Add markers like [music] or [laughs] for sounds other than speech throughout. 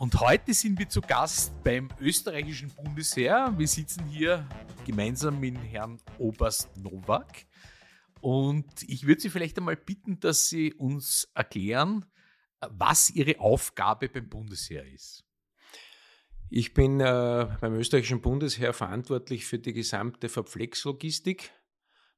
und heute sind wir zu Gast beim österreichischen Bundesheer. Wir sitzen hier gemeinsam mit Herrn Oberst Nowak. Und ich würde Sie vielleicht einmal bitten, dass Sie uns erklären, was Ihre Aufgabe beim Bundesheer ist. Ich bin äh, beim österreichischen Bundesheer verantwortlich für die gesamte Verpflegslogistik.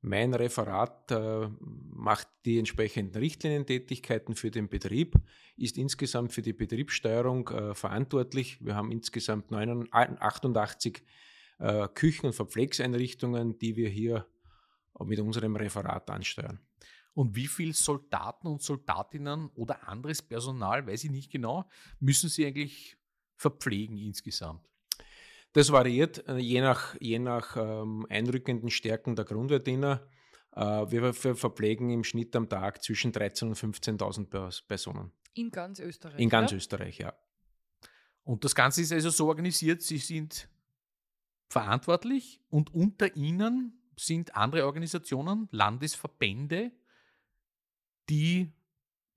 Mein Referat äh, macht die entsprechenden Richtlinientätigkeiten für den Betrieb ist insgesamt für die Betriebssteuerung äh, verantwortlich. Wir haben insgesamt 88 äh, Küchen und Verpflegseinrichtungen, die wir hier mit unserem Referat ansteuern. Und wie viele Soldaten und Soldatinnen oder anderes Personal, weiß ich nicht genau, müssen Sie eigentlich verpflegen insgesamt? Das variiert äh, je nach, je nach ähm, einrückenden Stärken der Grundverdiener. Äh, wir, wir verpflegen im Schnitt am Tag zwischen 13.000 und 15.000 Personen. In ganz Österreich. In ganz ja? Österreich, ja. Und das Ganze ist also so organisiert, sie sind verantwortlich und unter ihnen sind andere Organisationen, Landesverbände, die,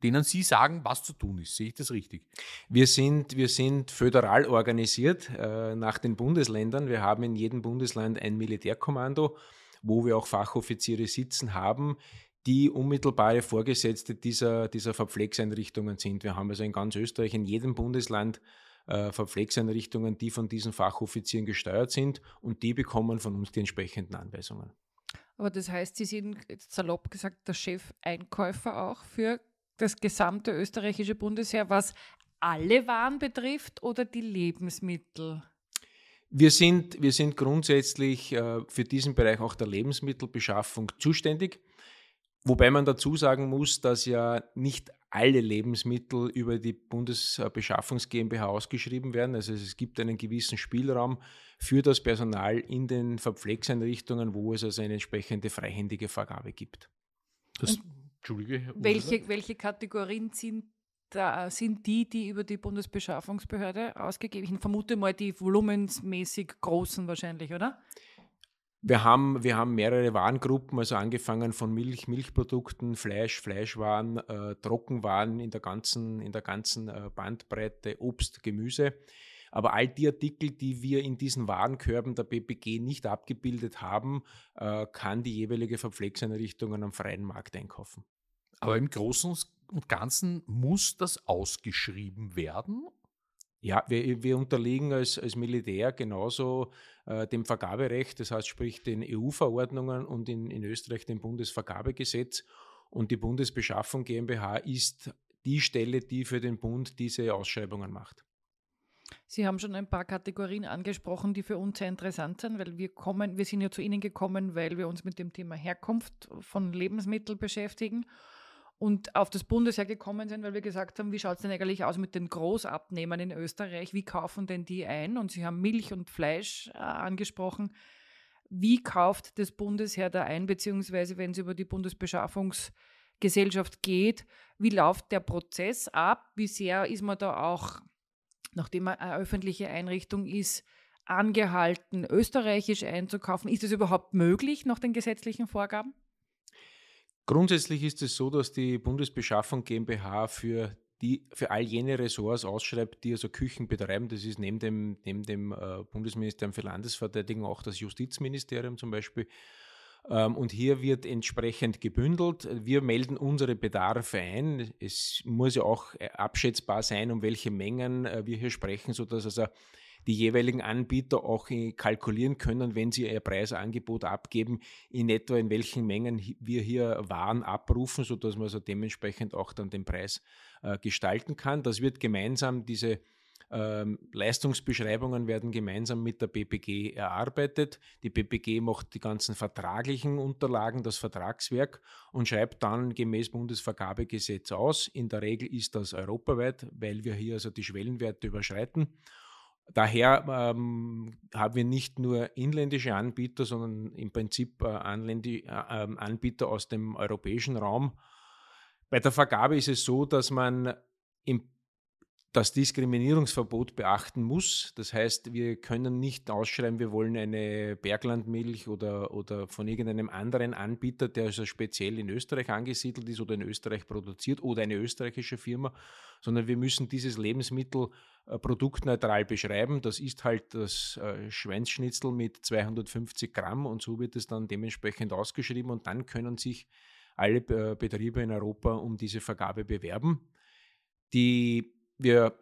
denen sie sagen, was zu tun ist. Sehe ich das richtig? Wir sind, wir sind föderal organisiert äh, nach den Bundesländern. Wir haben in jedem Bundesland ein Militärkommando, wo wir auch Fachoffiziere sitzen haben, die unmittelbare Vorgesetzte dieser, dieser Verpflegseinrichtungen sind. Wir haben also in ganz Österreich, in jedem Bundesland äh, Verpflegseinrichtungen, die von diesen Fachoffizieren gesteuert sind und die bekommen von uns die entsprechenden Anweisungen. Aber das heißt, Sie sind salopp gesagt der Chef-Einkäufer auch für das gesamte österreichische Bundesheer, was alle Waren betrifft oder die Lebensmittel? Wir sind, wir sind grundsätzlich äh, für diesen Bereich auch der Lebensmittelbeschaffung zuständig. Wobei man dazu sagen muss, dass ja nicht alle Lebensmittel über die Bundesbeschaffungs GmbH ausgeschrieben werden. Also es gibt einen gewissen Spielraum für das Personal in den Verpflegseinrichtungen, wo es also eine entsprechende freihändige Vergabe gibt. Das, Entschuldige. Welche, welche Kategorien sind da sind die, die über die Bundesbeschaffungsbehörde ausgegeben. Ich vermute mal die volumensmäßig großen wahrscheinlich, oder? Wir haben, wir haben mehrere Warengruppen, also angefangen von Milch, Milchprodukten, Fleisch, Fleischwaren, äh, Trockenwaren in der ganzen, in der ganzen äh, Bandbreite, Obst, Gemüse. Aber all die Artikel, die wir in diesen Warenkörben der BPG nicht abgebildet haben, äh, kann die jeweilige Verpflegseinrichtung am freien Markt einkaufen. Aber im Großen und Ganzen muss das ausgeschrieben werden? Ja, wir, wir unterliegen als, als Militär genauso äh, dem Vergaberecht, das heißt sprich den EU-Verordnungen und in, in Österreich dem Bundesvergabegesetz. Und die Bundesbeschaffung GmbH ist die Stelle, die für den Bund diese Ausschreibungen macht. Sie haben schon ein paar Kategorien angesprochen, die für uns sehr interessant sind, weil wir kommen, wir sind ja zu Ihnen gekommen, weil wir uns mit dem Thema Herkunft von Lebensmitteln beschäftigen und auf das Bundesheer gekommen sind, weil wir gesagt haben, wie schaut es denn eigentlich aus mit den Großabnehmern in Österreich? Wie kaufen denn die ein? Und Sie haben Milch und Fleisch äh, angesprochen. Wie kauft das Bundesheer da ein, beziehungsweise wenn es über die Bundesbeschaffungsgesellschaft geht, wie läuft der Prozess ab? Wie sehr ist man da auch, nachdem man eine öffentliche Einrichtung ist, angehalten, österreichisch einzukaufen? Ist das überhaupt möglich nach den gesetzlichen Vorgaben? Grundsätzlich ist es so, dass die Bundesbeschaffung GmbH für die für all jene Ressorts ausschreibt, die also Küchen betreiben. Das ist neben dem, neben dem äh, Bundesministerium für Landesverteidigung auch das Justizministerium zum Beispiel. Ähm, und hier wird entsprechend gebündelt. Wir melden unsere Bedarfe ein. Es muss ja auch äh, abschätzbar sein, um welche Mengen äh, wir hier sprechen, sodass also die jeweiligen Anbieter auch äh, kalkulieren können, wenn sie ihr Preisangebot abgeben, in etwa in welchen Mengen wir hier Waren abrufen, sodass man also dementsprechend auch dann den Preis äh, gestalten kann. Das wird gemeinsam diese ähm, Leistungsbeschreibungen werden gemeinsam mit der BPG erarbeitet. Die BPG macht die ganzen vertraglichen Unterlagen, das Vertragswerk und schreibt dann gemäß Bundesvergabegesetz aus. In der Regel ist das europaweit, weil wir hier also die Schwellenwerte überschreiten. Daher ähm, haben wir nicht nur inländische Anbieter, sondern im Prinzip äh, äh, ähm, Anbieter aus dem europäischen Raum. Bei der Vergabe ist es so, dass man im das Diskriminierungsverbot beachten muss. Das heißt, wir können nicht ausschreiben, wir wollen eine Berglandmilch oder, oder von irgendeinem anderen Anbieter, der also speziell in Österreich angesiedelt ist oder in Österreich produziert oder eine österreichische Firma, sondern wir müssen dieses Lebensmittel äh, produktneutral beschreiben. Das ist halt das äh, Schweinsschnitzel mit 250 Gramm und so wird es dann dementsprechend ausgeschrieben und dann können sich alle äh, Betriebe in Europa um diese Vergabe bewerben. Die wir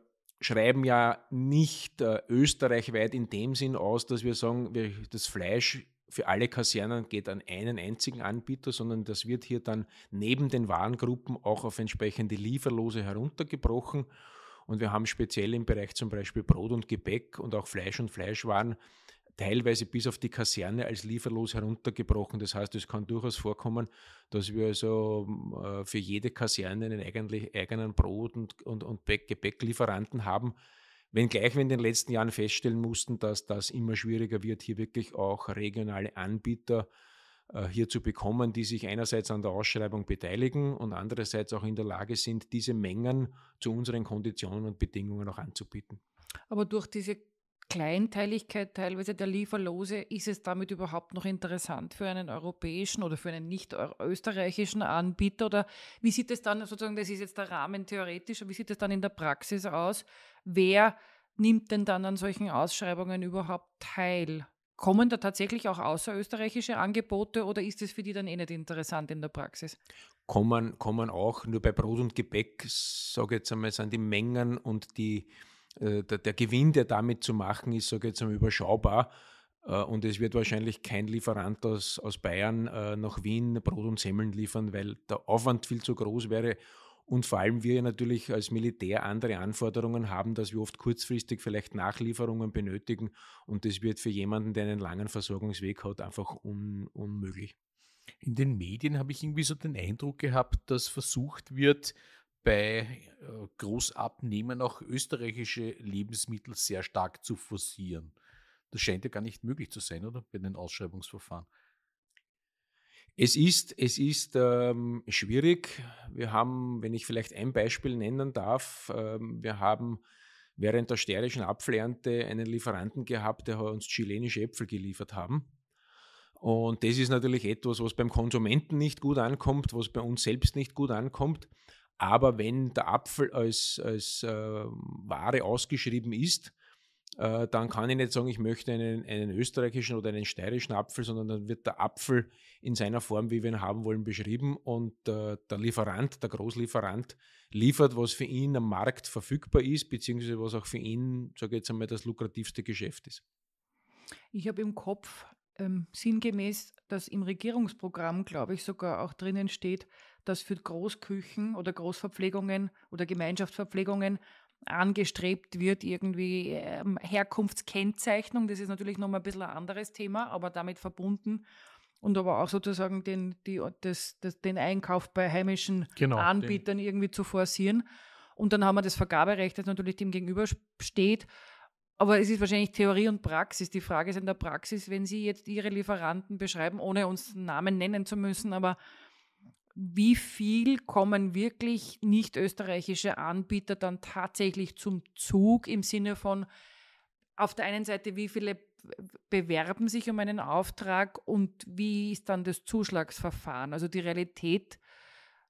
schreiben ja nicht äh, österreichweit in dem Sinn aus, dass wir sagen, wir, das Fleisch für alle Kasernen geht an einen einzigen Anbieter, sondern das wird hier dann neben den Warengruppen auch auf entsprechende Lieferlose heruntergebrochen. Und wir haben speziell im Bereich zum Beispiel Brot und Gebäck und auch Fleisch und Fleischwaren teilweise bis auf die Kaserne als lieferlos heruntergebrochen. Das heißt, es kann durchaus vorkommen, dass wir also ähm, äh, für jede Kaserne einen eigentlich eigenen Brot- und, und, und Gepäcklieferanten haben. Wenngleich wir in den letzten Jahren feststellen mussten, dass das immer schwieriger wird, hier wirklich auch regionale Anbieter äh, hier zu bekommen, die sich einerseits an der Ausschreibung beteiligen und andererseits auch in der Lage sind, diese Mengen zu unseren Konditionen und Bedingungen auch anzubieten. Aber durch diese Kleinteiligkeit teilweise der Lieferlose, ist es damit überhaupt noch interessant für einen europäischen oder für einen nicht österreichischen Anbieter? Oder wie sieht es dann sozusagen, das ist jetzt der Rahmen theoretisch, wie sieht es dann in der Praxis aus? Wer nimmt denn dann an solchen Ausschreibungen überhaupt teil? Kommen da tatsächlich auch außerösterreichische Angebote oder ist es für die dann eh nicht interessant in der Praxis? Kommen, kommen auch, nur bei Brot und Gebäck, sage ich jetzt einmal, sind die Mengen und die äh, der, der Gewinn, der damit zu machen ist, sage ich jetzt mal überschaubar. Äh, und es wird wahrscheinlich kein Lieferant aus, aus Bayern äh, nach Wien Brot und Semmeln liefern, weil der Aufwand viel zu groß wäre. Und vor allem wir natürlich als Militär andere Anforderungen haben, dass wir oft kurzfristig vielleicht Nachlieferungen benötigen. Und das wird für jemanden, der einen langen Versorgungsweg hat, einfach un, unmöglich. In den Medien habe ich irgendwie so den Eindruck gehabt, dass versucht wird, bei äh, Großabnehmern auch österreichische Lebensmittel sehr stark zu forcieren. Das scheint ja gar nicht möglich zu sein, oder? Bei den Ausschreibungsverfahren. Es ist, es ist ähm, schwierig. Wir haben, wenn ich vielleicht ein Beispiel nennen darf, ähm, wir haben während der sterischen Apfelernte einen Lieferanten gehabt, der uns chilenische Äpfel geliefert haben. Und das ist natürlich etwas, was beim Konsumenten nicht gut ankommt, was bei uns selbst nicht gut ankommt. Aber wenn der Apfel als, als äh, Ware ausgeschrieben ist, äh, dann kann ich nicht sagen, ich möchte einen, einen, österreichischen oder einen steirischen Apfel, sondern dann wird der Apfel in seiner Form, wie wir ihn haben wollen, beschrieben und äh, der Lieferant, der Großlieferant, liefert, was für ihn am Markt verfügbar ist, beziehungsweise was auch für ihn, sage ich jetzt einmal, das lukrativste Geschäft ist. Ich habe im Kopf ähm, sinngemäß, dass im Regierungsprogramm, glaube ich, sogar auch drinnen steht, dass für Großküchen oder Großverpflegungen oder Gemeinschaftsverpflegungen angestrebt wird, irgendwie ähm, Herkunftskennzeichnung. Das ist natürlich nochmal ein bisschen ein anderes Thema, aber damit verbunden. Und aber auch sozusagen den, die, das, das, den Einkauf bei heimischen genau, Anbietern den. irgendwie zu forcieren. Und dann haben wir das Vergaberecht, das natürlich dem gegenübersteht. Aber es ist wahrscheinlich Theorie und Praxis. Die Frage ist in der Praxis, wenn Sie jetzt Ihre Lieferanten beschreiben, ohne uns Namen nennen zu müssen, aber wie viel kommen wirklich nicht österreichische Anbieter dann tatsächlich zum Zug im Sinne von auf der einen Seite, wie viele bewerben sich um einen Auftrag und wie ist dann das Zuschlagsverfahren? Also die Realität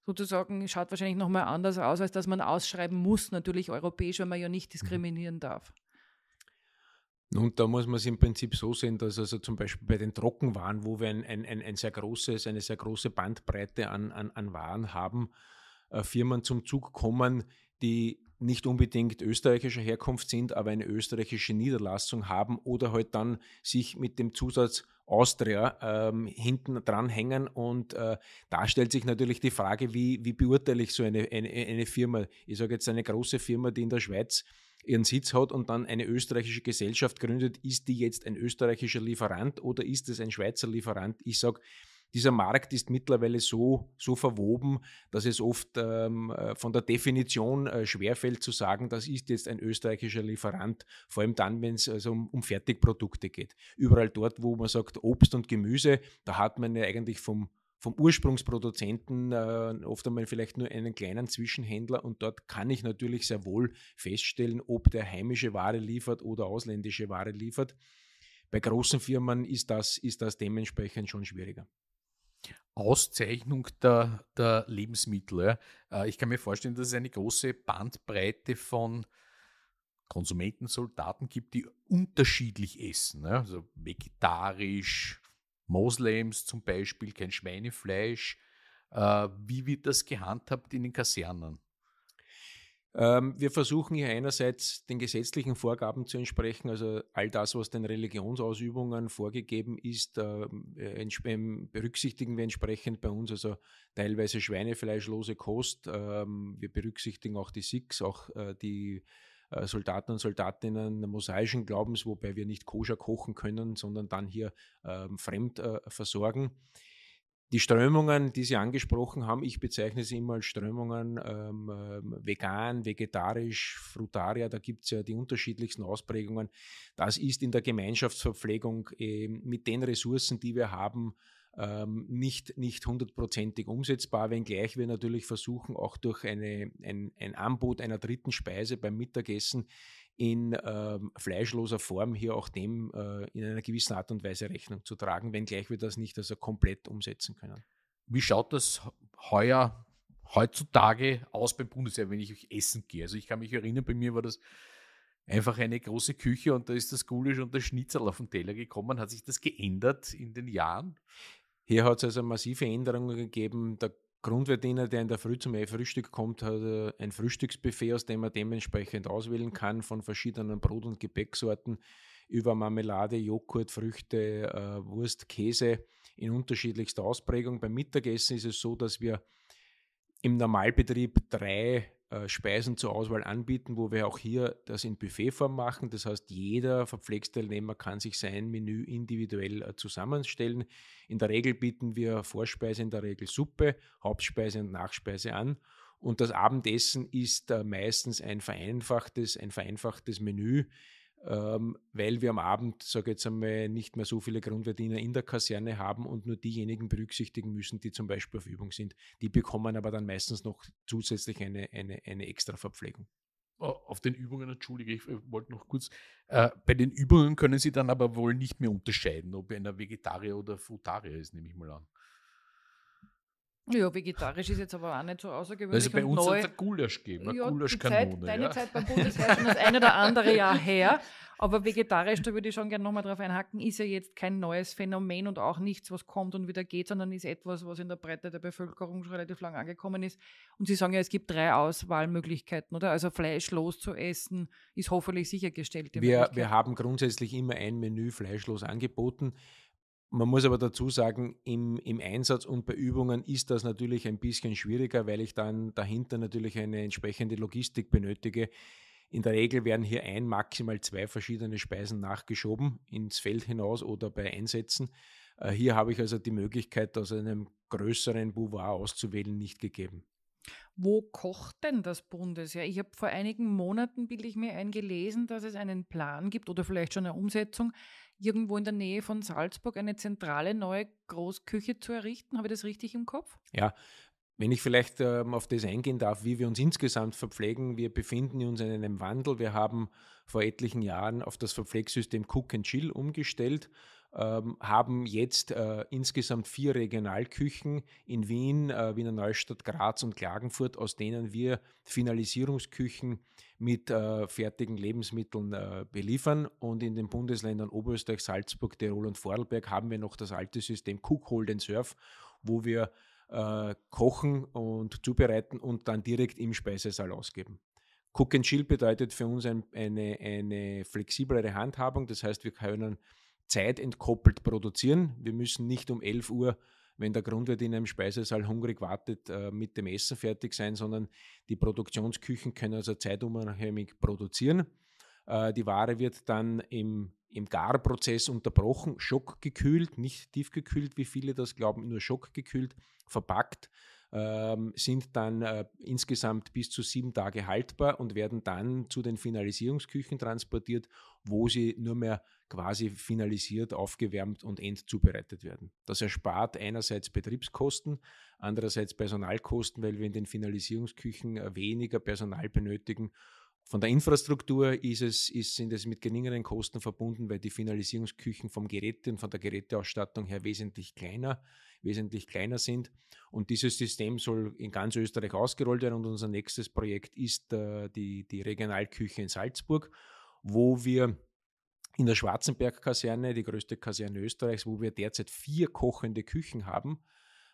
sozusagen schaut wahrscheinlich nochmal anders aus, als dass man ausschreiben muss, natürlich europäisch, weil man ja nicht mhm. diskriminieren darf. Und da muss man es im Prinzip so sehen, dass also zum Beispiel bei den Trockenwaren, wo wir ein, ein, ein sehr großes, eine sehr große Bandbreite an, an, an Waren haben, äh, Firmen zum Zug kommen, die nicht unbedingt österreichischer Herkunft sind, aber eine österreichische Niederlassung haben oder halt dann sich mit dem Zusatz Austria ähm, hinten dranhängen. Und äh, da stellt sich natürlich die Frage, wie, wie beurteile ich so eine, eine, eine Firma? Ich sage jetzt eine große Firma, die in der Schweiz ihren Sitz hat und dann eine österreichische Gesellschaft gründet, ist die jetzt ein österreichischer Lieferant oder ist es ein Schweizer Lieferant? Ich sage, dieser Markt ist mittlerweile so, so verwoben, dass es oft ähm, äh, von der Definition äh, schwerfällt zu sagen, das ist jetzt ein österreichischer Lieferant, vor allem dann, wenn es also um, um, Fertigprodukte geht. Überall dort, wo man sagt Obst und Gemüse, da hat man ja eigentlich vom vom Ursprungsproduzenten äh, oft einmal vielleicht nur einen kleinen Zwischenhändler und dort kann ich natürlich sehr wohl feststellen, ob der heimische Ware liefert oder ausländische Ware liefert. Bei großen Firmen ist das, ist das dementsprechend schon schwieriger. Auszeichnung der, der Lebensmittel. Ja. Äh, ich kann mir vorstellen, dass es eine große Bandbreite von Konsumentensoldaten gibt, die unterschiedlich essen. Ja. Also vegetarisch, Moslems zum Beispiel kein Schweinefleisch. Äh, wie wird das gehandhabt in den Kasernen? Ähm, wir versuchen hier einerseits den gesetzlichen Vorgaben zu entsprechen, also all das, was den Religionsausübungen vorgegeben ist, äh, ähm, berücksichtigen wir entsprechend bei uns, also teilweise schweinefleischlose Kost. Ähm, wir berücksichtigen auch die Sikhs, auch äh, die äh, Soldaten und Soldatinnen mosaischen Glaubens, wobei wir nicht koscher kochen können, sondern dann hier ähm, fremd äh, versorgen. Die Strömungen, die Sie angesprochen haben, ich bezeichne sie immer als Strömungen ähm, ähm vegan, vegetarisch, frutarier, da gibt es ja die unterschiedlichsten Ausprägungen. Das ist in der Gemeinschaftsverpflegung äh, mit den Ressourcen, die wir haben, ähm, nicht, nicht hundertprozentig umsetzbar, wenngleich wir natürlich versuchen, auch durch eine, ein, ein Angebot einer dritten Speise beim Mittagessen in ähm, fleischloser Form hier auch dem äh, in einer gewissen Art und Weise Rechnung zu tragen, wenngleich wir das nicht also komplett umsetzen können. Wie schaut das heuer, heutzutage aus beim Bundesheer, wenn ich essen gehe? Also ich kann mich erinnern, bei mir war das einfach eine große Küche und da ist das Gulisch und das Schnitzel auf den Teller gekommen. Hat sich das geändert in den Jahren? Hier hat es also massive Änderungen gegeben. Der Grundverdiener, der in der Früh zum Frühstück kommt, hat äh, ein Frühstücksbuffet, aus dem er dementsprechend auswählen kann von verschiedenen Brot- und Gebäcksorten über Marmelade, Joghurt, Früchte, äh, Wurst, Käse in unterschiedlichster Ausprägung. Beim Mittagessen ist es so, dass wir im Normalbetrieb drei äh, Speisen zur Auswahl anbieten, wo wir auch hier das in Buffetform machen. Das heißt, jeder Verpflegsteilnehmer kann sich sein Menü individuell äh, zusammenstellen. In der Regel bieten wir Vorspeise, in der Regel Suppe, Hauptspeise und Nachspeise an. Und das Abendessen ist äh, meistens ein vereinfachtes, ein vereinfachtes Menü ähm, weil wir am Abend, sage ich jetzt einmal, nicht mehr so viele Grundverdiener in der Kaserne haben und nur diejenigen berücksichtigen müssen, die zum Beispiel auf Übung sind. Die bekommen aber dann meistens noch zusätzlich eine, eine, eine extra Verpflegung auf den Übungen, entschuldige, ich wollte noch kurz, äh, bei den Übungen können Sie dann aber wohl nicht mehr unterscheiden, ob einer Vegetarier oder Frutarier ist, nehme ich mal an. Ja, vegetarisch ist jetzt aber auch nicht so außergewöhnlich. Also bei uns hat es ein Gulasch gegeben, ja, Gulaschkanone. Zeit, deine Zeit beim Bundesheer das eine oder andere Jahr her. Aber vegetarisch, da würde ich schon gerne nochmal drauf einhaken, ist ja jetzt kein neues Phänomen und auch nichts, was kommt und wieder geht, sondern ist etwas, was in der Breite der Bevölkerung schon relativ lang angekommen ist. Und Sie sagen ja, es gibt drei Auswahlmöglichkeiten, oder? Also fleischlos zu essen ist hoffentlich sichergestellt. Wir, wir haben grundsätzlich immer ein Menü fleischlos angeboten. Man muss aber dazu sagen, im, im, Einsatz und bei Übungen ist das natürlich ein bisschen schwieriger, weil ich dann dahinter natürlich eine entsprechende Logistik benötige. In der Regel werden hier ein, maximal zwei verschiedene Speisen nachgeschoben ins Feld hinaus oder bei Einsätzen. Äh, hier habe ich also die Möglichkeit, aus einem größeren Bouvoir auszuwählen, nicht gegeben. Wo kocht denn das Bundesheer? Ich habe vor einigen Monaten, bilde ich mir ein, gelesen, dass es einen Plan gibt oder vielleicht schon eine Umsetzung, irgendwo in der Nähe von Salzburg eine zentrale neue Großküche zu errichten. Habe ich das richtig im Kopf? Ja, wenn ich vielleicht ähm, auf das eingehen darf, wie wir uns insgesamt verpflegen, wir befinden uns in einem Wandel. Wir haben vor etlichen Jahren auf das Verpflegssystem Cook and Chill umgestellt ähm, haben jetzt äh, insgesamt vier Regionalküchen in Wien, äh, Wiener Neustadt, Graz und Klagenfurt, aus denen wir Finalisierungsküchen mit äh, fertigen Lebensmitteln äh, beliefern. Und in den Bundesländern Oberösterreich, Salzburg, Tirol und Vorarlberg haben wir noch das alte System Cook, Hold and Surf, wo wir äh, kochen und zubereiten und dann direkt im Speisesaal ausgeben. Cook and Chill bedeutet für uns ein, eine, eine flexiblere Handhabung, das heißt, wir können zeitentkoppelt produzieren. Wir müssen nicht um 11 Uhr, wenn der Grundwirt in einem Speisesaal hungrig wartet, äh, mit dem Essen fertig sein, sondern die Produktionsküchen können also zeitunabhängig produzieren. Äh, die Ware wird dann im, im Garprozess unterbrochen, schockgekühlt, nicht tiefgekühlt, wie viele das glauben, nur schockgekühlt, verpackt ähm, sind dann äh, insgesamt bis zu sieben Tage haltbar und werden dann zu den Finalisierungsküchen transportiert, wo sie nur mehr quasi finalisiert, aufgewärmt und endzubereitet werden. Das erspart einerseits Betriebskosten, andererseits Personalkosten, weil wir in den Finalisierungsküchen äh, weniger Personal benötigen von der Infrastruktur ist es, ist, sind es mit geringeren Kosten verbunden, weil die Finalisierungsküchen vom Gerät und von der Geräteausstattung her wesentlich kleiner sind wesentlich kleiner sind. Und dieses System soll in ganz Österreich ausgerollt werden. Und unser nächstes Projekt ist äh, die, die Regionalküche in Salzburg, wo wir in der Schwarzenberg-Kaserne, die größte Kaserne Österreichs, wo wir derzeit vier kochende Küchen haben,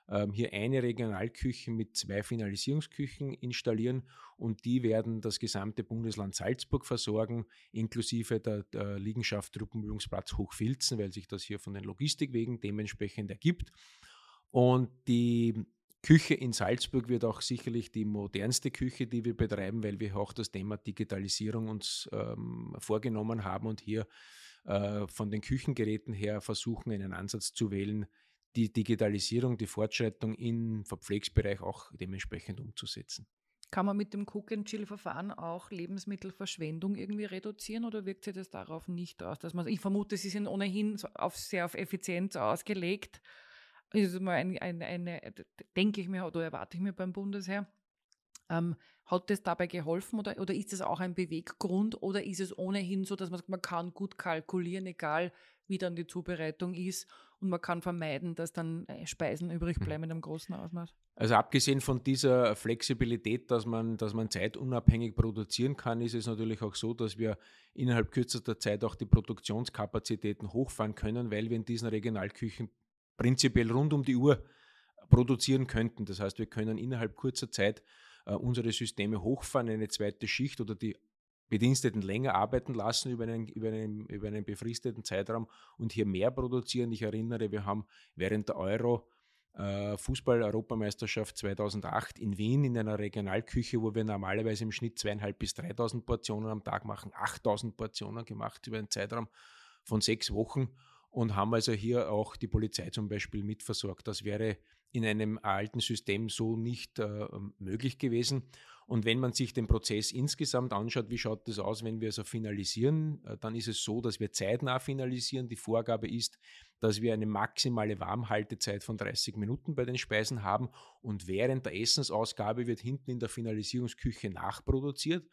ähm, hier eine Regionalküche mit zwei Finalisierungsküchen installieren und die werden das gesamte Bundesland Salzburg versorgen, inklusive der, der Liegenschaft Truppenübungsplatz Hochfilzen, weil sich das hier von den Logistikwegen dementsprechend ergibt. Und die Küche in Salzburg wird auch sicherlich die modernste Küche, die wir betreiben, weil wir auch das Thema Digitalisierung uns ähm, vorgenommen haben und hier äh, von den Küchengeräten her versuchen, einen Ansatz zu wählen, die Digitalisierung, die Fortschreitung im Verpflegsbereich auch dementsprechend umzusetzen. Kann man mit dem Cook-and-Chill-Verfahren auch Lebensmittelverschwendung irgendwie reduzieren oder wirkt sich das darauf nicht aus? Dass man, ich vermute, Sie sind ohnehin auf, sehr auf Effizienz ausgelegt ist mal ein, ein, eine, äh, denke ich mir oder erwarte ich mir beim Bundesheer, ähm, hat das dabei geholfen oder, oder ist das auch ein Beweggrund oder ist es ohnehin so, dass man sagt, man kann gut kalkulieren, egal wie dann die Zubereitung ist und man kann vermeiden, dass dann äh, Speisen übrig hm. bleiben in einem großen Ausmaß? Also abgesehen von dieser Flexibilität, dass man, dass man zeitunabhängig produzieren kann, ist es natürlich auch so, dass wir innerhalb kürzester Zeit auch die Produktionskapazitäten hochfahren können, weil wir in diesen Regionalküchen prinzipiell rund um die Uhr produzieren könnten. Das heißt, wir können innerhalb kurzer Zeit äh, unsere Systeme hochfahren, eine zweite Schicht oder die Bediensteten länger arbeiten lassen über einen, über, einen, über einen befristeten Zeitraum und hier mehr produzieren. Ich erinnere, wir haben während der Euro äh, Fußball-Europameisterschaft 2008 in Wien in einer Regionalküche, wo wir normalerweise im Schnitt zweieinhalb bis 3.000 Portionen am Tag machen, 8.000 Portionen gemacht über einen Zeitraum von sechs Wochen und haben also hier auch die Polizei zum Beispiel mitversorgt. Das wäre in einem alten System so nicht äh, möglich gewesen. Und wenn man sich den Prozess insgesamt anschaut, wie schaut das aus, wenn wir also finalisieren, äh, dann ist es so, dass wir zeitnah finalisieren. Die Vorgabe ist, dass wir eine maximale Warmhaltezeit von 30 Minuten bei den Speisen haben und während der Essensausgabe wird hinten in der Finalisierungsküche nachproduziert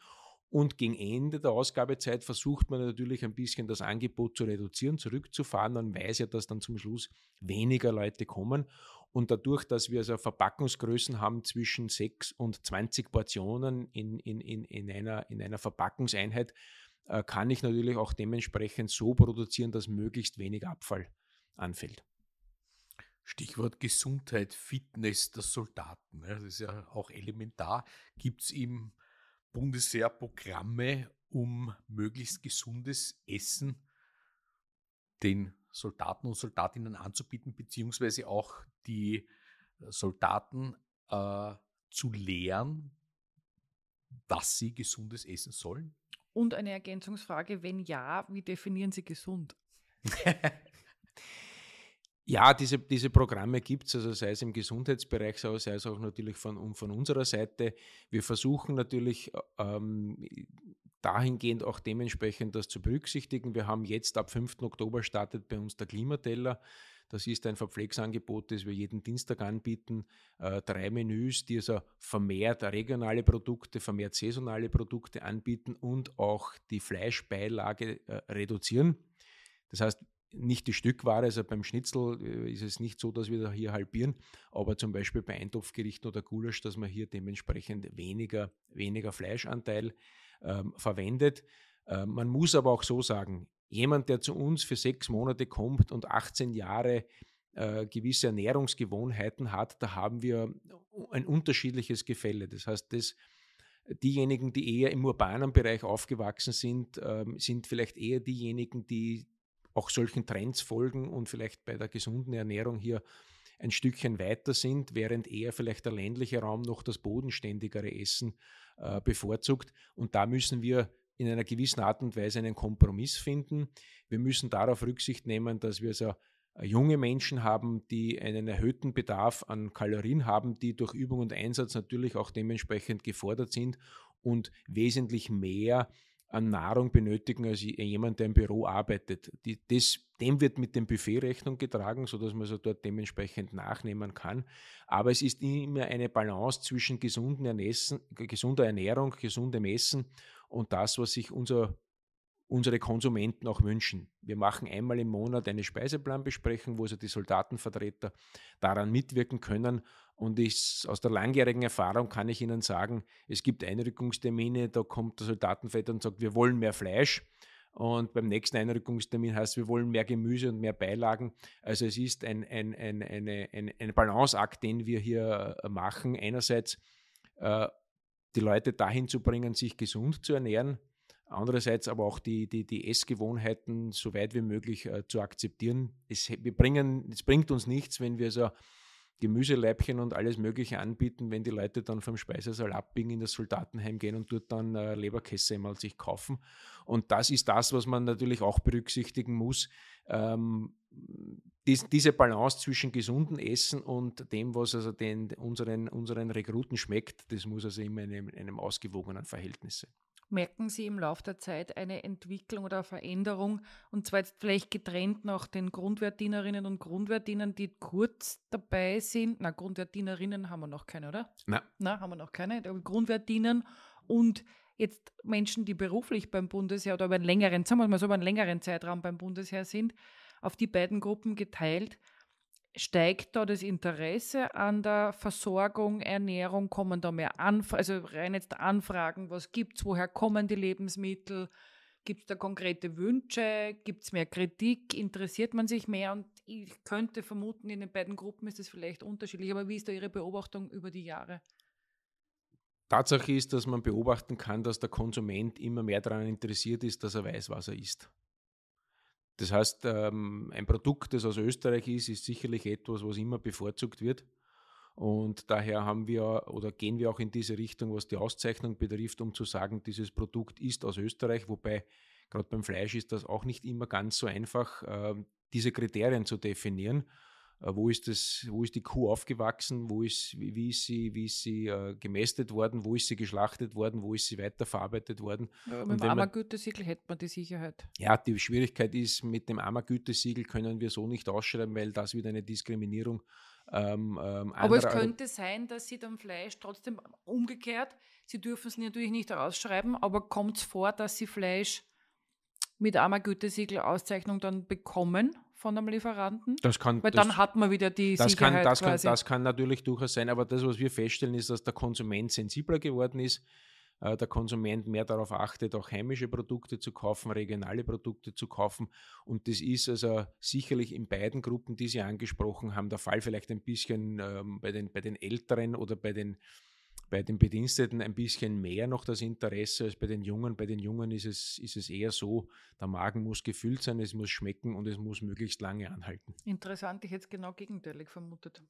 und gegen Ende der Ausgabezeit versucht man natürlich ein bisschen das Angebot zu reduzieren, zurückzufahren. Man weiß ja, dass dann zum Schluss weniger Leute kommen. Und dadurch, dass wir also Verpackungsgrößen haben zwischen 6 und 20 Portionen in, in, in, in, einer, in einer Verpackungseinheit, äh, kann ich natürlich auch dementsprechend so produzieren, dass möglichst wenig Abfall anfällt. Stichwort Gesundheit, Fitness der Soldaten. Ja, ne? das ist ja auch elementar. Gibt es im Bundeswehrprogramme, um möglichst gesundes Essen den Soldaten und Soldatinnen anzubieten, beziehungsweise auch die äh, Soldaten äh, zu lehren, was sie gesundes Essen sollen? Und eine Ergänzungsfrage, wenn ja, wie definieren Sie gesund? [laughs] Ja, diese, diese Programme gibt es, also sei es im Gesundheitsbereich, sei es auch natürlich von, von unserer Seite. Wir versuchen natürlich äh, ähm, dahingehend auch dementsprechend das zu berücksichtigen. Wir haben jetzt ab 5. Oktober startet bei uns der Klimateller. Das ist ein Verpflegsangebot, das wir jeden Dienstag anbieten. Äh, drei Menüs, die also vermehrt regionale Produkte, vermehrt saisonale Produkte anbieten und auch die Fleischbeilage äh, reduzieren. Das heißt, nicht die Stückware, also beim Schnitzel äh, ist es nicht so, dass wir da hier halbieren, aber zum Beispiel bei Eintopfgerichten oder Gulasch, dass man hier dementsprechend weniger, weniger Fleischanteil ähm, verwendet. Äh, man muss aber auch so sagen, jemand, der zu uns für sechs Monate kommt und 18 Jahre äh, gewisse Ernährungsgewohnheiten hat, da haben wir ein unterschiedliches Gefälle. Das heißt, das, diejenigen, die eher im urbanen Bereich aufgewachsen sind, äh, sind vielleicht eher diejenigen, die auch solchen Trends folgen und vielleicht bei der gesunden Ernährung hier ein Stückchen weiter sind, während eher vielleicht der ländliche Raum noch das bodenständigere Essen äh, bevorzugt. Und da müssen wir in einer gewissen Art und Weise einen Kompromiss finden. Wir müssen darauf Rücksicht nehmen, dass wir also junge Menschen haben, die einen erhöhten Bedarf an Kalorien haben, die durch Übung und Einsatz natürlich auch dementsprechend gefordert sind und wesentlich mehr an Nahrung benötigen als jemand, der im Büro arbeitet. Die, das, dem wird mit dem Buffet Rechnung getragen, sodass man so dort dementsprechend nachnehmen kann. Aber es ist immer eine Balance zwischen Ernessen, gesunder Ernährung, gesundem Essen und das, was sich unser, unsere Konsumenten auch wünschen. Wir machen einmal im Monat eine Speiseplanbesprechung, wo also die Soldatenvertreter daran mitwirken können und ich, aus der langjährigen Erfahrung kann ich Ihnen sagen, es gibt Einrückungstermine, da kommt der Soldatenväter und sagt, wir wollen mehr Fleisch. Und beim nächsten Einrückungstermin heißt, es, wir wollen mehr Gemüse und mehr Beilagen. Also es ist ein, ein, ein, eine, ein, ein Balanceakt, den wir hier äh, machen. Einerseits äh, die Leute dahin zu bringen, sich gesund zu ernähren. Andererseits aber auch die, die, die Essgewohnheiten so weit wie möglich äh, zu akzeptieren. Es, wir bringen, es bringt uns nichts, wenn wir so Gemüseläppchen und alles Mögliche anbieten, wenn die Leute dann vom Speisesaal abbiegen, in das Soldatenheim gehen und dort dann äh, Leberkäse mal sich kaufen. Und das ist das, was man natürlich auch berücksichtigen muss. Ähm, dies, diese Balance zwischen gesundem Essen und dem, was also den, unseren, unseren Rekruten schmeckt, das muss also immer in einem, in einem ausgewogenen Verhältnis sein. Merken Sie im Laufe der Zeit eine Entwicklung oder Veränderung? Und zwar jetzt vielleicht getrennt nach den Grundwertdienerinnen und Grundwertdienern, die kurz dabei sind. Na, Grundwertdienerinnen haben wir noch keine, oder? Nein. Nein, haben wir noch keine. Grundwertdienern und jetzt Menschen, die beruflich beim Bundesheer oder über einen längeren, sagen wir mal so, über einen längeren Zeitraum beim Bundesheer sind, auf die beiden Gruppen geteilt steigt da das Interesse an der Versorgung, Ernährung? Kommen da mehr Anfragen, also rein jetzt Anfragen, was gibt es, woher kommen die Lebensmittel? Gibt es da konkrete Wünsche? Gibt es mehr Kritik? Interessiert man sich mehr? Und ich könnte vermuten, in den beiden Gruppen ist es vielleicht unterschiedlich. Aber wie ist da Ihre Beobachtung über die Jahre? Tatsache ist, dass man beobachten kann, dass der Konsument immer mehr daran interessiert ist, dass er weiß, was er isst. Das heißt, ähm, ein Produkt, das aus Österreich ist, ist sicherlich etwas, was immer bevorzugt wird. Und daher haben wir oder gehen wir auch in diese Richtung, was die Auszeichnung betrifft, um zu sagen, dieses Produkt ist aus Österreich, wobei gerade beim Fleisch ist das auch nicht immer ganz so einfach, ähm, diese Kriterien zu definieren. Äh, wo ist, das, wo ist die Kuh aufgewachsen, wo ist, wie ist sie, wie ist sie äh, gemästet worden, wo ist sie geschlachtet worden, wo ist sie weiterverarbeitet worden. Ja, mit dem Ammergütesiegel hätte man die Sicherheit. Ja, die Schwierigkeit ist, mit dem Ammergütesiegel können wir so nicht ausschreiben, weil das wieder eine Diskriminierung ähm, ähm, Aber es könnte sein, dass sie dann Fleisch trotzdem umgekehrt, sie dürfen es natürlich nicht ausschreiben, aber kommt es vor, dass sie Fleisch mit Ammergütesiegel Auszeichnung dann bekommen? von einem Lieferanten? Das kann, Weil das, dann hat man wieder die das Sicherheit kann, das, quasi. Kann, das kann natürlich durchaus sein, aber das, was wir feststellen, ist, dass der Konsument sensibler geworden ist, äh, der Konsument mehr darauf achtet, auch heimische Produkte zu kaufen, regionale Produkte zu kaufen. Und das ist also sicherlich in beiden Gruppen, die Sie angesprochen haben, der Fall vielleicht ein bisschen ähm, bei, den, bei den Älteren oder bei den bei den Bediensteten ein bisschen mehr noch das Interesse als bei den Jungen. Bei den Jungen ist es, ist es eher so, der Magen muss gefüllt sein, es muss schmecken und es muss möglichst lange anhalten. Interessant, ich hätte es genau gegenteilig vermutet.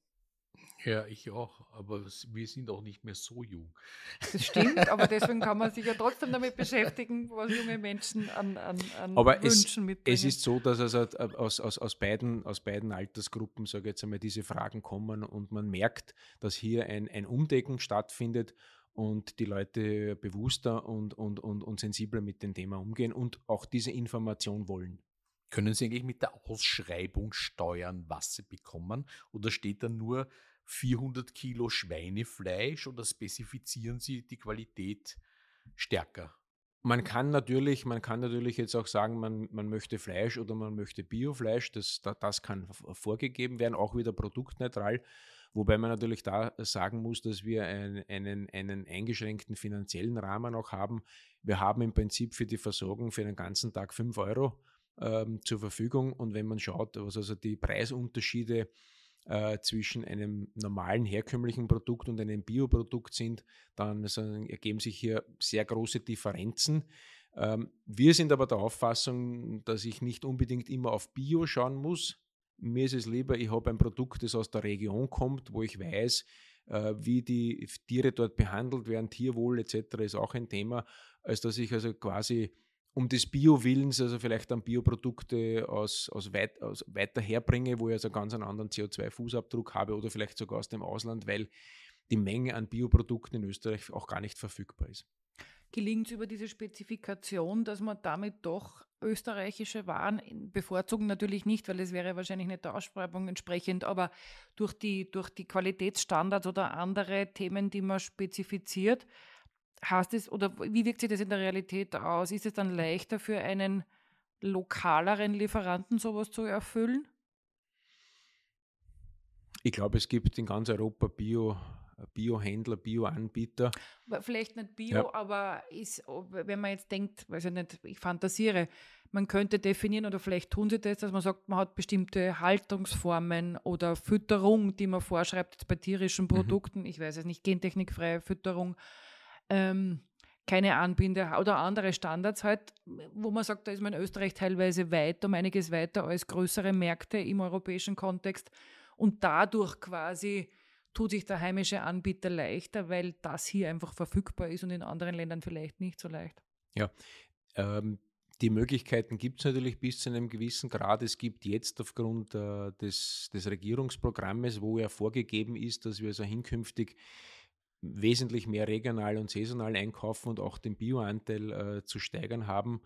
Ja, ich auch, aber wir sind auch nicht mehr so jung. Das stimmt, aber [laughs] deswegen kann man sich ja trotzdem damit beschäftigen, was junge Menschen an, an, an aber Wünschen es, mitbringen. Es ist so, dass also äh, aus, aus, aus, beiden, aus beiden Altersgruppen, sage ich jetzt einmal, diese Fragen kommen und man merkt, dass hier ein, ein Umdecken stattfindet und die Leute bewusster und, und, und, und sensibler mit dem Thema umgehen und auch diese Information wollen. Können Sie eigentlich mit der Ausschreibung steuern, was Sie bekommen? Oder steht da nur 400 Kilo Schweinefleisch oder spezifizieren Sie die Qualität stärker? Man kann natürlich, man kann natürlich jetzt auch sagen, man, man möchte Fleisch oder man möchte Biofleisch. Das, das kann vorgegeben werden, auch wieder produktneutral. Wobei man natürlich da sagen muss, dass wir einen, einen, einen eingeschränkten finanziellen Rahmen auch haben. Wir haben im Prinzip für die Versorgung für den ganzen Tag 5 Euro ähm, zur Verfügung. Und wenn man schaut, was also die Preisunterschiede äh, zwischen einem normalen herkömmlichen Produkt und einem Bioprodukt sind, dann also ergeben sich hier sehr große Differenzen. Ähm, wir sind aber der Auffassung, dass ich nicht unbedingt immer auf Bio schauen muss. Mir ist es lieber, ich habe ein Produkt, das aus der Region kommt, wo ich weiß, äh, wie die Tiere dort behandelt werden, Tierwohl etc. ist auch ein Thema, als dass ich also quasi um des Bio-Willens, also vielleicht dann Bioprodukte aus, aus, weit, aus weiter herbringe, wo ich also ganz einen anderen CO2-Fußabdruck habe oder vielleicht sogar aus dem Ausland, weil die Menge an Bioprodukten in Österreich auch gar nicht verfügbar ist. Gelingt es über diese Spezifikation, dass man damit doch österreichische Waren bevorzugen natürlich nicht, weil es wäre wahrscheinlich nicht der Ausschreibung entsprechend, aber durch die, durch die Qualitätsstandards oder andere Themen, die man spezifiziert, Hast es, oder wie wirkt sich das in der Realität aus? Ist es dann leichter für einen lokaleren Lieferanten sowas zu erfüllen? Ich glaube, es gibt in ganz Europa Bio, Biohändler, Bioanbieter. Vielleicht nicht Bio, ja. aber ist, wenn man jetzt denkt, weiß ich nicht, ich fantasiere, man könnte definieren oder vielleicht tun sie das, dass man sagt, man hat bestimmte Haltungsformen oder Fütterung, die man vorschreibt bei tierischen mhm. Produkten, mhm. ich weiß es nicht, gentechnikfreie Fütterung ähm, keine Anbinde oder andere Standards halt, wo man sagt, da ist man in Österreich teilweise weit um einiges weiter als größere Märkte im europäischen Kontext und dadurch quasi tut sich der heimische Anbieter leichter, weil das hier einfach verfügbar ist und in anderen Ländern vielleicht nicht so leicht. Ja, ähm, die Möglichkeiten gibt es natürlich bis zu einem gewissen Grad. Es gibt jetzt aufgrund äh, des, des Regierungsprogrammes, wo ja vorgegeben ist, dass wir also hinkünftig wesentlich mehr regional und saisonal einkaufen und auch den Bioanteil äh, zu steigern haben.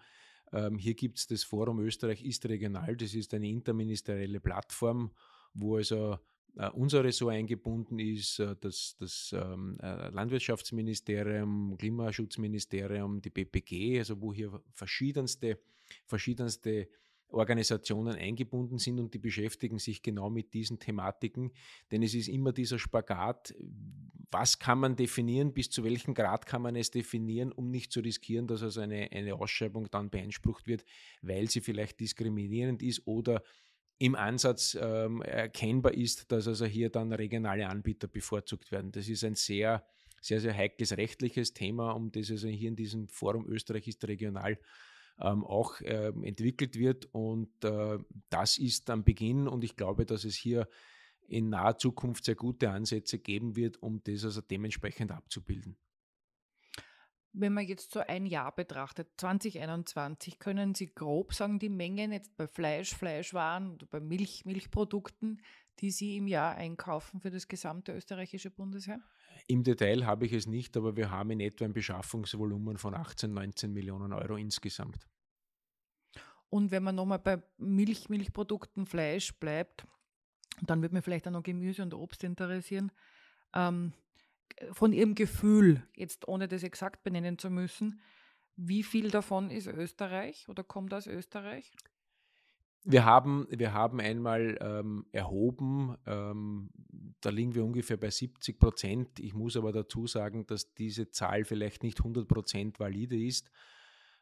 Ähm, hier gibt es das Forum Österreich ist regional, das ist eine interministerielle Plattform, wo also äh, unser Ressort eingebunden ist, äh, das, das ähm, äh, Landwirtschaftsministerium, Klimaschutzministerium, die BPG, also wo hier verschiedenste, verschiedenste Organisationen eingebunden sind und die beschäftigen sich genau mit diesen Thematiken. Denn es ist immer dieser Spagat, was kann man definieren, bis zu welchem Grad kann man es definieren, um nicht zu riskieren, dass also eine, eine Ausschreibung dann beansprucht wird, weil sie vielleicht diskriminierend ist oder im Ansatz ähm, erkennbar ist, dass also hier dann regionale Anbieter bevorzugt werden. Das ist ein sehr, sehr, sehr heikles rechtliches Thema, um das es also hier in diesem Forum Österreich ist regional ähm, auch äh, entwickelt wird. Und äh, das ist am Beginn und ich glaube, dass es hier in naher Zukunft sehr gute Ansätze geben wird, um das also dementsprechend abzubilden. Wenn man jetzt so ein Jahr betrachtet, 2021, können Sie grob sagen, die Mengen jetzt bei Fleisch, Fleischwaren, oder bei Milch, Milchprodukten die Sie im Jahr einkaufen für das gesamte österreichische Bundesheer? Im Detail habe ich es nicht, aber wir haben in etwa ein Beschaffungsvolumen von 18, 19 Millionen Euro insgesamt. Und wenn man nochmal bei Milch, Milchprodukten, Fleisch bleibt, dann würde mir vielleicht auch noch Gemüse und Obst interessieren. Ähm, von Ihrem Gefühl, jetzt ohne das exakt benennen zu müssen, wie viel davon ist Österreich oder kommt aus Österreich? Wir haben, wir haben einmal ähm, erhoben, ähm, da liegen wir ungefähr bei 70 Prozent. Ich muss aber dazu sagen, dass diese Zahl vielleicht nicht 100 Prozent valide ist,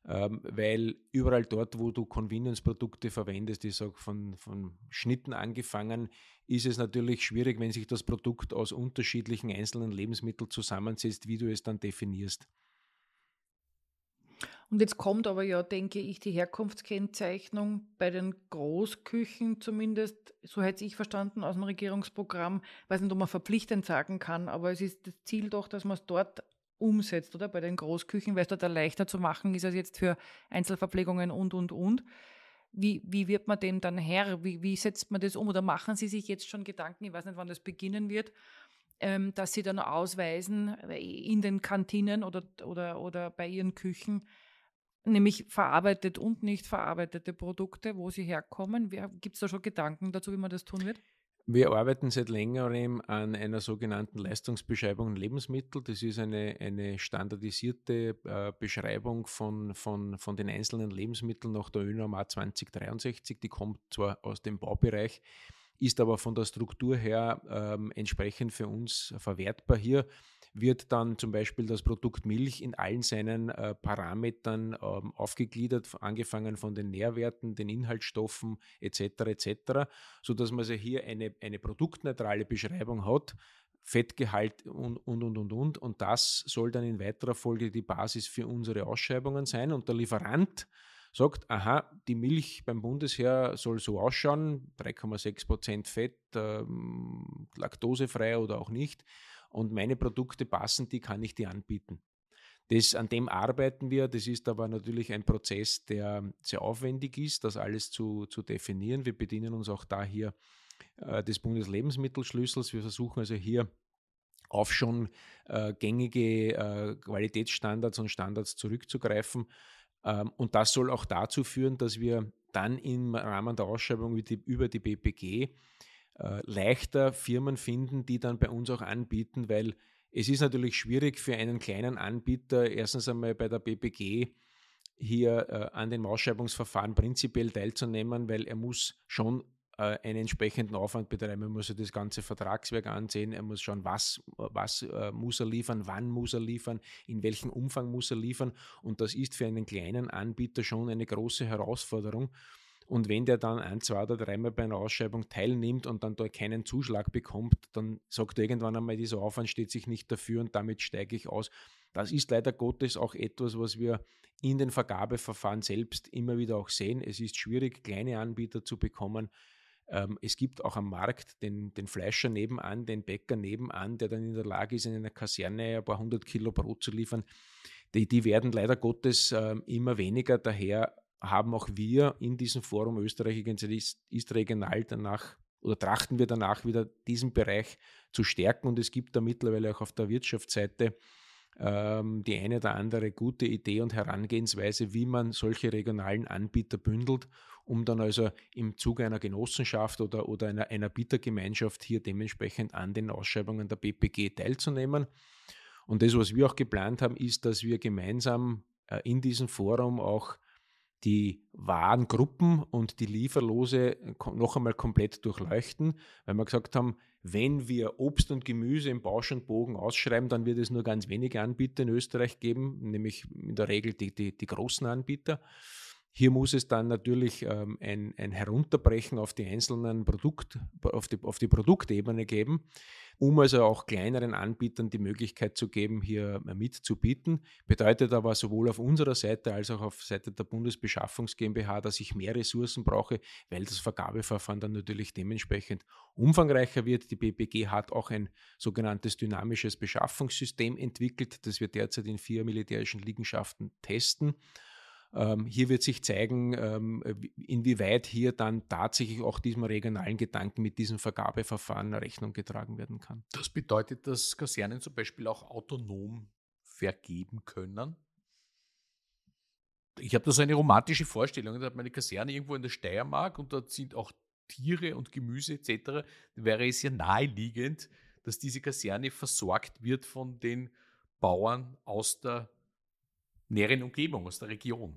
ähm, weil überall dort, wo du Convenience-Produkte verwendest, ich sage von, von Schnitten angefangen, ist es natürlich schwierig, wenn sich das Produkt aus unterschiedlichen einzelnen Lebensmitteln zusammensetzt, wie du es dann definierst. Und jetzt kommt aber ja, denke ich, die Herkunftskennzeichnung bei den Großküchen zumindest, so hätte ich verstanden, aus dem Regierungsprogramm. Ich weiß nicht, ob man verpflichtend sagen kann, aber es ist das Ziel doch, dass man es dort umsetzt, oder? Bei den Großküchen, weil es dort leichter zu machen ist als jetzt für Einzelverpflegungen und, und, und. Wie, wie wird man dem dann Herr? Wie, wie setzt man das um? Oder machen Sie sich jetzt schon Gedanken, ich weiß nicht, wann das beginnen wird, ähm, dass Sie dann ausweisen äh, in den Kantinen oder, oder, oder bei Ihren Küchen, nämlich verarbeitet und nicht verarbeitete Produkte, wo sie herkommen. Gibt es da schon Gedanken dazu, wie man das tun wird? Wir arbeiten seit längerem an einer sogenannten Leistungsbeschreibung Lebensmittel. Das ist eine, eine standardisierte äh, Beschreibung von, von, von den einzelnen Lebensmitteln nach der ÖNORM A2063. Die kommt zwar aus dem Baubereich, ist aber von der Struktur her ähm, entsprechend für uns verwertbar hier wird dann zum Beispiel das Produkt Milch in allen seinen äh, Parametern ähm, aufgegliedert, angefangen von den Nährwerten, den Inhaltsstoffen etc. etc., sodass man also hier eine, eine produktneutrale Beschreibung hat, Fettgehalt und, und, und, und, und. Und das soll dann in weiterer Folge die Basis für unsere Ausschreibungen sein. Und der Lieferant sagt, aha, die Milch beim Bundesheer soll so ausschauen, 3,6% Fett, ähm, laktosefrei oder auch nicht und meine Produkte passen, die kann ich dir anbieten. Das, an dem arbeiten wir. Das ist aber natürlich ein Prozess, der sehr aufwendig ist, das alles zu, zu definieren. Wir bedienen uns auch da hier äh, des Bundeslebensmittelschlüssels. Wir versuchen also hier auf schon äh, gängige äh, Qualitätsstandards und Standards zurückzugreifen. Ähm, und das soll auch dazu führen, dass wir dann im Rahmen der Ausschreibung über die, über die BPG äh, leichter Firmen finden, die dann bei uns auch anbieten, weil es ist natürlich schwierig für einen kleinen Anbieter, erstens einmal bei der BPG hier äh, an den Ausschreibungsverfahren prinzipiell teilzunehmen, weil er muss schon äh, einen entsprechenden Aufwand betreiben. Er muss ja das ganze Vertragswerk ansehen, er muss schauen, was, was äh, muss er liefern, wann muss er liefern, in welchem Umfang muss er liefern. Und das ist für einen kleinen Anbieter schon eine große Herausforderung. Und wenn der dann ein, zwei oder dreimal bei einer Ausschreibung teilnimmt und dann da keinen Zuschlag bekommt, dann sagt er irgendwann einmal, dieser Aufwand steht sich nicht dafür und damit steige ich aus. Das ist leider Gottes auch etwas, was wir in den Vergabeverfahren selbst immer wieder auch sehen. Es ist schwierig, kleine Anbieter zu bekommen. Ähm, es gibt auch am Markt den, den Fleischer nebenan, den Bäcker nebenan, der dann in der Lage ist, in einer Kaserne ein paar hundert Kilo Brot zu liefern. Die, die werden leider Gottes ähm, immer weniger. Daher haben auch wir in diesem Forum Österreich gegen ist regional danach oder trachten wir danach wieder diesen Bereich zu stärken. Und es gibt da mittlerweile auch auf der Wirtschaftsseite ähm, die eine oder andere gute Idee und Herangehensweise, wie man solche regionalen Anbieter bündelt, um dann also im Zuge einer Genossenschaft oder, oder einer, einer Bietergemeinschaft hier dementsprechend an den Ausschreibungen der BPG teilzunehmen. Und das, was wir auch geplant haben, ist, dass wir gemeinsam äh, in diesem Forum auch die Warengruppen und die Lieferlose noch einmal komplett durchleuchten, weil wir gesagt haben, wenn wir Obst und Gemüse im Bausch und Bogen ausschreiben, dann wird es nur ganz wenige Anbieter in Österreich geben, nämlich in der Regel die, die, die großen Anbieter. Hier muss es dann natürlich ähm, ein, ein Herunterbrechen auf die einzelnen Produkt, auf die, auf die Produktebene geben um also auch kleineren Anbietern die Möglichkeit zu geben, hier äh, mitzubieten. Bedeutet aber sowohl auf unserer Seite als auch auf Seite der Bundesbeschaffungs GmbH, dass ich mehr Ressourcen brauche, weil das Vergabeverfahren dann natürlich dementsprechend umfangreicher wird. Die BBG hat auch ein sogenanntes dynamisches Beschaffungssystem entwickelt, das wir derzeit in vier militärischen Liegenschaften testen. Ähm, hier wird sich zeigen, ähm, inwieweit hier dann tatsächlich auch diesem regionalen Gedanken mit diesem Vergabeverfahren Rechnung getragen werden kann. Das bedeutet, dass Kasernen zum Beispiel auch autonom vergeben können? Ich habe da so eine romantische Vorstellung. Da hat man eine Kaserne irgendwo in der Steiermark und dort sind auch Tiere und Gemüse etc. Da wäre es ja naheliegend, dass diese Kaserne versorgt wird von den Bauern aus der näheren Umgebung, aus der Region.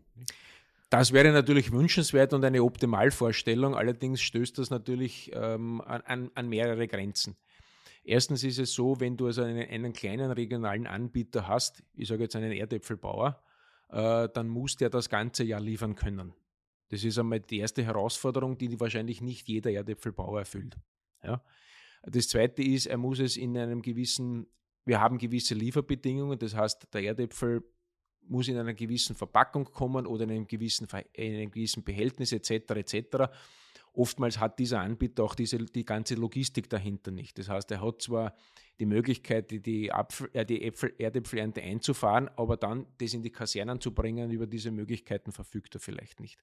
Das wäre natürlich wünschenswert und eine Optimalvorstellung, allerdings stößt das natürlich ähm, an, an, mehrere Grenzen. Erstens ist es so, wenn du also einen, einen kleinen regionalen Anbieter hast, ich sage jetzt einen Erdäpfelbauer, äh, dann muss der das ganze Jahr liefern können. Das ist einmal die erste Herausforderung, die wahrscheinlich nicht jeder Erdäpfelbauer erfüllt. Ja? Das zweite ist, er muss es in einem gewissen, wir haben gewisse Lieferbedingungen, das heißt, der Erdäpfel muss in einer gewissen Verpackung kommen oder in einem gewissen, in einem gewissen Behältnis etc. etc. Oftmals hat dieser Anbieter auch diese, die ganze Logistik dahinter nicht. Das heißt, er hat zwar die Möglichkeit, die, Apfel, äh, die Äpfel, Erdäpfelernte einzufahren, aber dann das in die Kasernen zu bringen, über diese Möglichkeiten verfügt er vielleicht nicht.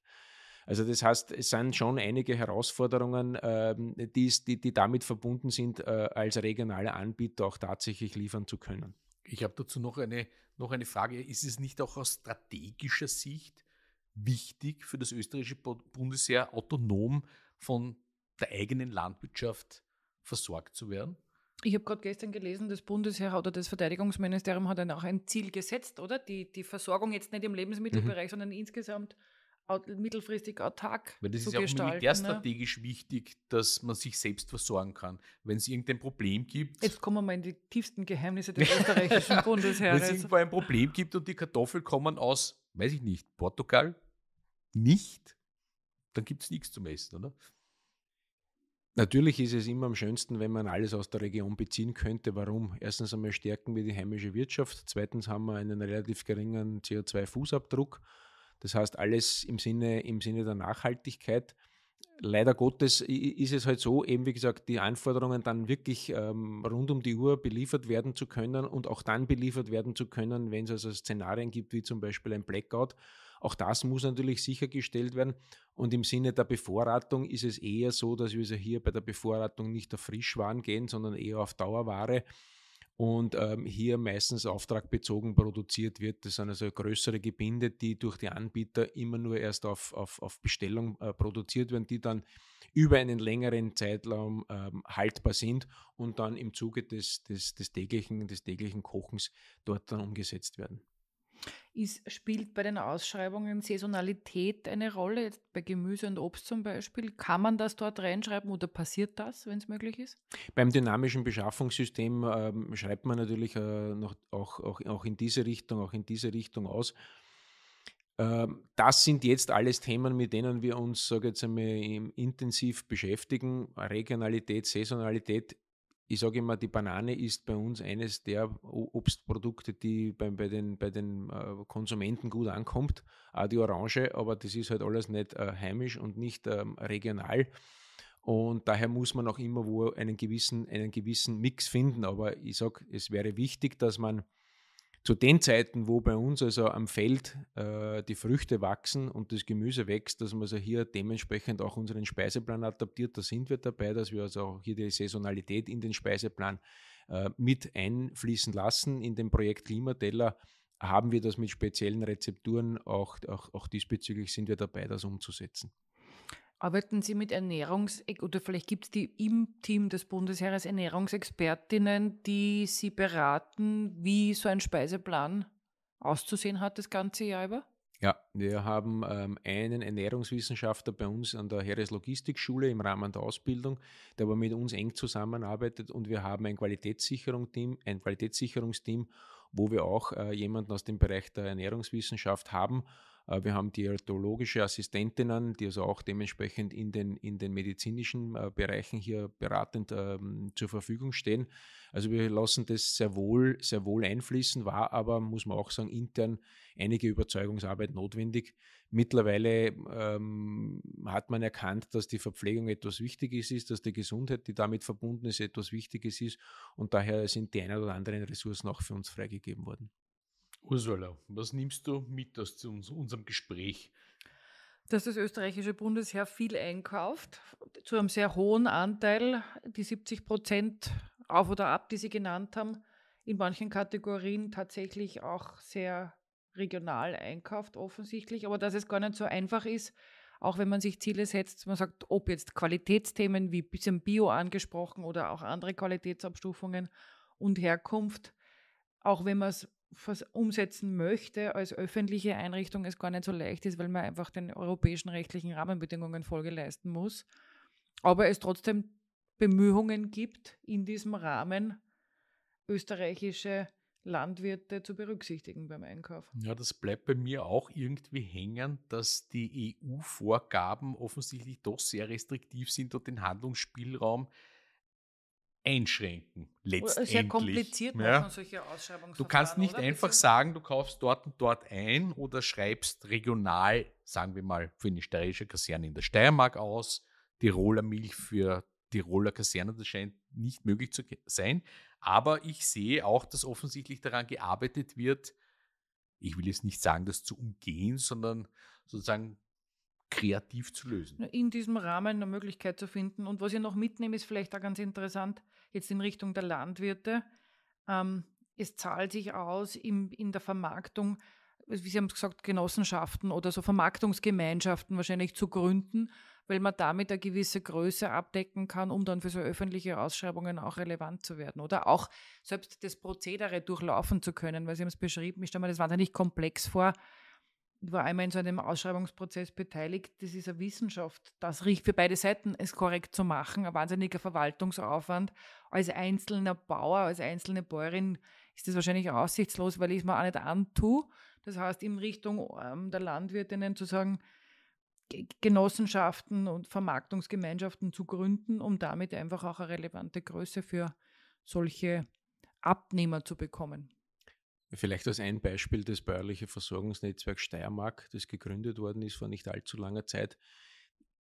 Also das heißt, es sind schon einige Herausforderungen, ähm, die, die, die damit verbunden sind, äh, als regionaler Anbieter auch tatsächlich liefern zu können. Ich habe dazu noch eine, noch eine Frage. Ist es nicht auch aus strategischer Sicht wichtig für das österreichische Bundesheer, autonom von der eigenen Landwirtschaft versorgt zu werden? Ich habe gerade gestern gelesen, das Bundesheer oder das Verteidigungsministerium hat dann auch ein Ziel gesetzt, oder? Die, die Versorgung jetzt nicht im Lebensmittelbereich, mhm. sondern insgesamt mittelfristig autark Weil das ist ja auch ne? militärstrategisch ne? wichtig, dass man sich selbst versorgen kann. Wenn es irgendein Problem gibt. Jetzt kommen wir mal in die tiefsten Geheimnisse des österreichischen [laughs] Bundesheeres. Wenn es irgendwo ein Problem gibt und die Kartoffeln kommen aus, weiß ich nicht, Portugal, nicht, dann gibt es nichts zum Essen, oder? Natürlich ist es immer am schönsten, wenn man alles aus der Region beziehen könnte. Warum? Erstens einmal stärken wir die heimische Wirtschaft. Zweitens haben wir einen relativ geringen CO2-Fußabdruck. Das heißt, alles im Sinne, im Sinne der Nachhaltigkeit. Leider Gottes ist es halt so, eben wie gesagt, die Anforderungen dann wirklich ähm, rund um die Uhr beliefert werden zu können und auch dann beliefert werden zu können, wenn es also Szenarien gibt, wie zum Beispiel ein Blackout. Auch das muss natürlich sichergestellt werden. Und im Sinne der Bevorratung ist es eher so, dass wir also hier bei der Bevorratung nicht auf Frischwaren gehen, sondern eher auf Dauerware und ähm, hier meistens auftragbezogen produziert wird. Das sind also größere Gebinde, die durch die Anbieter immer nur erst auf, auf, auf Bestellung äh, produziert werden, die dann über einen längeren Zeitraum ähm, haltbar sind und dann im Zuge des, des, des, täglichen, des täglichen Kochens dort dann umgesetzt werden. Ist, spielt bei den Ausschreibungen Saisonalität eine Rolle? bei Gemüse und Obst zum Beispiel. Kann man das dort reinschreiben oder passiert das, wenn es möglich ist? Beim dynamischen Beschaffungssystem äh, schreibt man natürlich äh, noch, auch, auch, auch in diese Richtung, auch in diese Richtung aus. Äh, das sind jetzt alles Themen, mit denen wir uns jetzt einmal, intensiv beschäftigen. Regionalität, Saisonalität ich sage immer, die Banane ist bei uns eines der Obstprodukte, die bei, bei den, bei den äh, Konsumenten gut ankommt. Auch die Orange, aber das ist halt alles nicht äh, heimisch und nicht ähm, regional. Und daher muss man auch immer wo einen gewissen, einen gewissen Mix finden. Aber ich sage, es wäre wichtig, dass man zu den Zeiten, wo bei uns also am Feld äh, die Früchte wachsen und das Gemüse wächst, dass man also hier dementsprechend auch unseren Speiseplan adaptiert. Da sind wir dabei, dass wir also auch hier die Saisonalität in den Speiseplan äh, mit einfließen lassen. In dem Projekt Klimateller haben wir das mit speziellen Rezepturen auch, auch, auch diesbezüglich sind wir dabei, das umzusetzen. Arbeiten Sie mit Ernährungs- oder vielleicht gibt es die im Team des Bundesheeres Ernährungsexpertinnen, die Sie beraten, wie so ein Speiseplan auszusehen hat das ganze Jahr über? Ja, wir haben ähm, einen Ernährungswissenschaftler bei uns an der Heereslogistikschule im Rahmen der Ausbildung, der aber mit uns eng zusammenarbeitet und wir haben ein Qualitätssicherungsteam, ein Qualitätssicherungsteam, wo wir auch äh, jemanden aus dem Bereich der Ernährungswissenschaft haben, äh, wir haben diätologische Assistentinnen, die also auch dementsprechend in den, in den medizinischen äh, Bereichen hier beratend ähm, zur Verfügung stehen. Also wir lassen das sehr wohl, sehr wohl einfließen, war aber, muss man auch sagen, intern einige Überzeugungsarbeit notwendig. Mittlerweile ähm, hat man erkannt, dass die Verpflegung etwas Wichtiges ist, dass die Gesundheit, die damit verbunden ist, etwas Wichtiges ist und daher sind die ein oder anderen Ressourcen auch für uns freigegeben worden. Ursula, was nimmst du mit aus unserem Gespräch? Dass das österreichische Bundesheer viel einkauft, zu einem sehr hohen Anteil, die 70 Prozent auf oder ab, die Sie genannt haben, in manchen Kategorien tatsächlich auch sehr regional einkauft, offensichtlich, aber dass es gar nicht so einfach ist, auch wenn man sich Ziele setzt, man sagt, ob jetzt Qualitätsthemen wie bisschen Bio angesprochen oder auch andere Qualitätsabstufungen und Herkunft, auch wenn man es umsetzen möchte als öffentliche Einrichtung, es gar nicht so leicht ist, weil man einfach den europäischen rechtlichen Rahmenbedingungen Folge leisten muss. Aber es trotzdem Bemühungen gibt, in diesem Rahmen österreichische Landwirte zu berücksichtigen beim Einkauf. Ja, das bleibt bei mir auch irgendwie hängen, dass die EU-Vorgaben offensichtlich doch sehr restriktiv sind und den Handlungsspielraum einschränken. Letztendlich. Sehr kompliziert ja. solche Ausschreibungen. Du kannst nicht oder? einfach sagen, du kaufst dort und dort ein oder schreibst regional, sagen wir mal, für eine steirische Kaserne in der Steiermark aus, Tiroler Milch für Tiroler Kaserne. Das scheint nicht möglich zu sein. Aber ich sehe auch, dass offensichtlich daran gearbeitet wird, ich will jetzt nicht sagen, das zu umgehen, sondern sozusagen kreativ zu lösen. Ne, in diesem Rahmen eine Möglichkeit zu finden. Und was ich noch mitnehme, ist vielleicht auch ganz interessant, jetzt in Richtung der Landwirte. Ähm, es zahlt sich aus im, in der Vermarktung, also wie Sie haben gesagt, Genossenschaften oder so Vermarktungsgemeinschaften wahrscheinlich zu gründen, weil man damit eine gewisse Größe abdecken kann, um dann für so öffentliche Ausschreibungen auch relevant zu werden oder auch selbst das Prozedere durchlaufen zu können, weil Sie haben es beschrieben, ich stelle mir das wahnsinnig komplex vor, ich war einmal in so einem Ausschreibungsprozess beteiligt. Das ist eine Wissenschaft, das riecht für beide Seiten, es korrekt zu machen. Ein wahnsinniger Verwaltungsaufwand. Als einzelner Bauer, als einzelne Bäuerin ist das wahrscheinlich aussichtslos, weil ich es mir auch nicht antue. Das heißt, in Richtung ähm, der Landwirtinnen zu sagen, Genossenschaften und Vermarktungsgemeinschaften zu gründen, um damit einfach auch eine relevante Größe für solche Abnehmer zu bekommen. Vielleicht als ein Beispiel das bäuerliche Versorgungsnetzwerk Steiermark, das gegründet worden ist vor nicht allzu langer Zeit,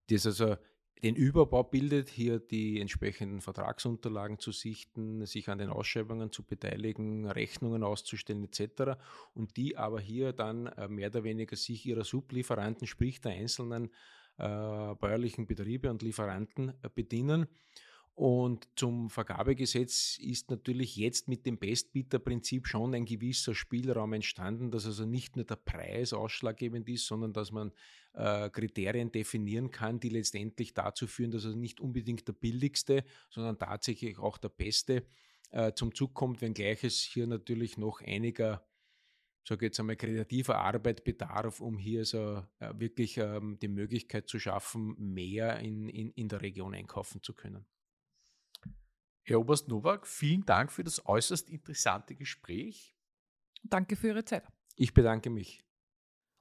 das also den Überbau bildet, hier die entsprechenden Vertragsunterlagen zu sichten, sich an den Ausschreibungen zu beteiligen, Rechnungen auszustellen etc. Und die aber hier dann äh, mehr oder weniger sich ihrer Sublieferanten, sprich der einzelnen äh, bäuerlichen Betriebe und Lieferanten äh, bedienen und zum Vergabegesetz ist natürlich jetzt mit dem Bestbieter-Prinzip schon ein gewisser Spielraum entstanden, dass also nicht nur der Preis ausschlaggebend ist, sondern dass man äh, Kriterien definieren kann, die letztendlich dazu führen, dass also nicht unbedingt der billigste, sondern tatsächlich auch der beste äh, zum Zug kommt, wenngleich es hier natürlich noch einiger sage jetzt einmal, kreativer Arbeit bedarf, um hier so äh, wirklich ähm, die Möglichkeit zu schaffen, mehr in, in, in der Region einkaufen zu können. Herr Oberst Nowak, vielen Dank für das äußerst interessante Gespräch. Danke für Ihre Zeit. Ich bedanke mich.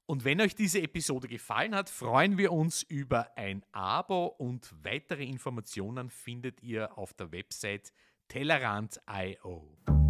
Und wenn euch diese Episode gefallen hat, freuen wir uns über ein Abo und weitere Informationen findet ihr auf der Website Tellerant.io.